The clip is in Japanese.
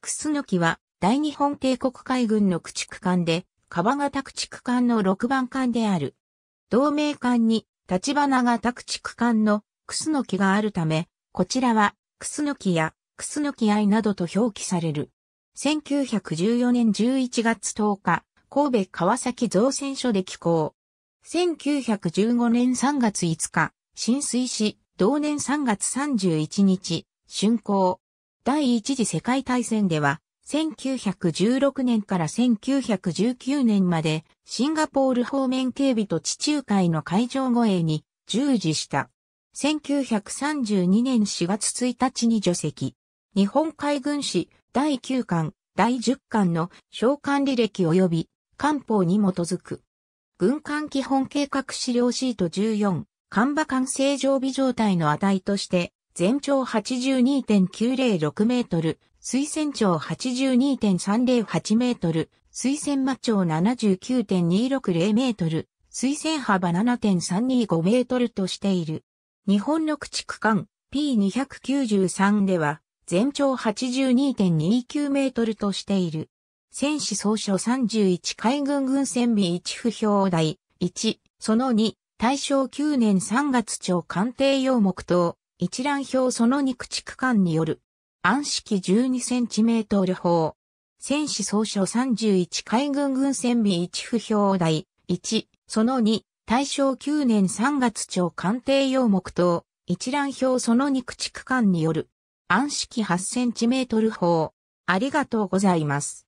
クスノキは大日本帝国海軍の駆逐艦で、川型駆逐艦の6番艦である。同盟艦に立花型駆逐艦のクスノキがあるため、こちらはクスノキやクスノキ愛などと表記される。1914年11月10日、神戸川崎造船所で寄港。1915年3月5日、浸水し、同年3月31日、竣工。第一次世界大戦では、1916年から1919年までシンガポール方面警備と地中海の海上護衛に従事した。1932年4月1日に除籍。日本海軍史第9巻、第10巻の召喚履歴及び官報に基づく。軍艦基本計画資料シート14、艦馬艦正常備状態の値として全長82.906メートル、水仙長82.308メートル、水仙間長79.260メートル、水仙幅7.325メートルとしている。日本の駆逐艦 P293 では、全長82.29メートルとしている。戦士総書31海軍軍船備1不評台1、その2、大正9年3月長官邸用目等、一覧表その肉地区間による、暗式 12cm 法。戦士総書31海軍軍船備1不評台1、その2、大正9年3月町官邸用目等、一覧表その肉地区間による、暗式 8cm 法。ありがとうございます。